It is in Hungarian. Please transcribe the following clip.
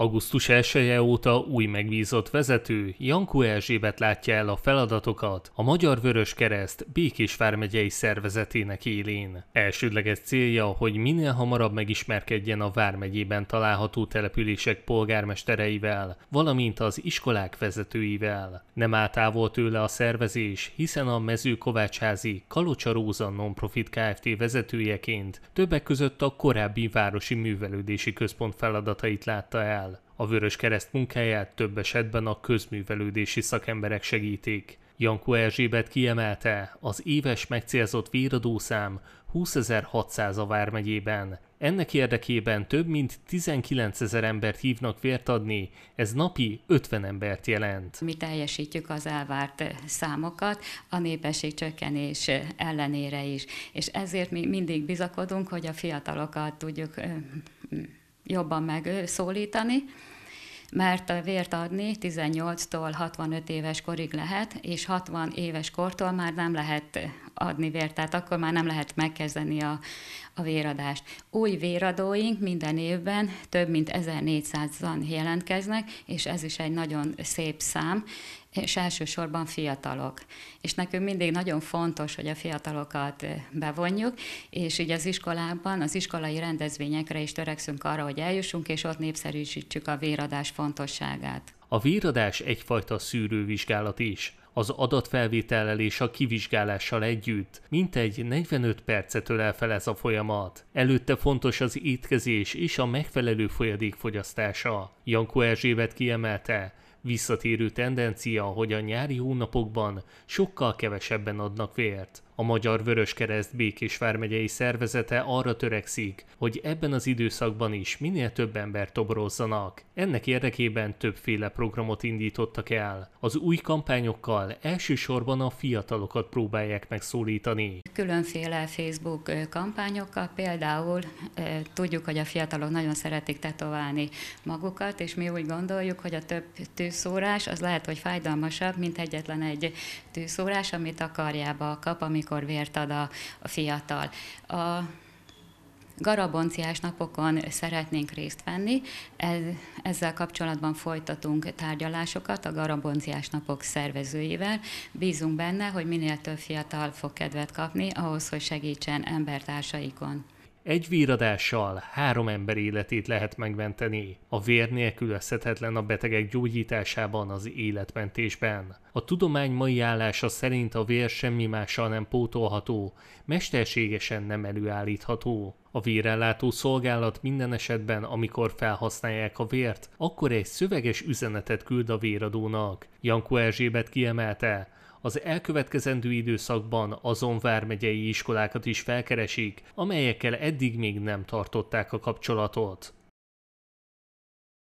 Augusztus 1 -e óta új megbízott vezető, Jankó Erzsébet látja el a feladatokat a Magyar Vörös Kereszt Békés vármegyei szervezetének élén. Elsődleges célja, hogy minél hamarabb megismerkedjen a vármegyében található települések polgármestereivel, valamint az iskolák vezetőivel. Nem áltávol tőle a szervezés, hiszen a Kovácsházi Kalocsa Róza Nonprofit Kft. vezetőjeként többek között a korábbi Városi Művelődési Központ feladatait látta el a Vörös Kereszt munkáját több esetben a közművelődési szakemberek segítik. Jankó Erzsébet kiemelte, az éves megcélzott véradószám 20.600 a Vármegyében. Ennek érdekében több mint 19 ezer embert hívnak vért adni, ez napi 50 embert jelent. Mi teljesítjük az elvárt számokat a csökkenés ellenére is, és ezért mi mindig bizakodunk, hogy a fiatalokat tudjuk jobban megszólítani, mert a vért adni 18-tól 65 éves korig lehet, és 60 éves kortól már nem lehet adni vért, tehát akkor már nem lehet megkezdeni a, a véradást. Új véradóink minden évben több mint 1400-an jelentkeznek, és ez is egy nagyon szép szám, és elsősorban fiatalok. És nekünk mindig nagyon fontos, hogy a fiatalokat eh, bevonjuk, és így az iskolában, az iskolai rendezvényekre is törekszünk arra, hogy eljussunk, és ott népszerűsítsük a véradás fontosságát. A véradás egyfajta szűrővizsgálat is az adatfelvétellel és a kivizsgálással együtt. Mintegy 45 percet ölel fel ez a folyamat. Előtte fontos az étkezés és a megfelelő folyadék fogyasztása. Jankó Erzsébet kiemelte, visszatérő tendencia, hogy a nyári hónapokban sokkal kevesebben adnak vért. A Magyar Vöröskereszt Békés Vármegyei Szervezete arra törekszik, hogy ebben az időszakban is minél több ember toborozzanak. Ennek érdekében többféle programot indítottak el. Az új kampányokkal elsősorban a fiatalokat próbálják megszólítani. Különféle Facebook kampányokkal például tudjuk, hogy a fiatalok nagyon szeretik tetoválni magukat, és mi úgy gondoljuk, hogy a több tűszórás az lehet, hogy fájdalmasabb, mint egyetlen egy tűszórás, amit a kap, amikor amikor vért ad a, a fiatal. A garabonciás napokon szeretnénk részt venni. Ezzel kapcsolatban folytatunk tárgyalásokat a garabonciás napok szervezőivel. Bízunk benne, hogy minél több fiatal fog kedvet kapni ahhoz, hogy segítsen embertársaikon. Egy víradással három ember életét lehet megmenteni. A vér nélkül összethetlen a betegek gyógyításában, az életmentésben. A tudomány mai állása szerint a vér semmi mással nem pótolható, mesterségesen nem előállítható. A vérellátó szolgálat minden esetben, amikor felhasználják a vért, akkor egy szöveges üzenetet küld a véradónak. Jankó Erzsébet kiemelte, az elkövetkezendő időszakban azon vármegyei iskolákat is felkeresik, amelyekkel eddig még nem tartották a kapcsolatot.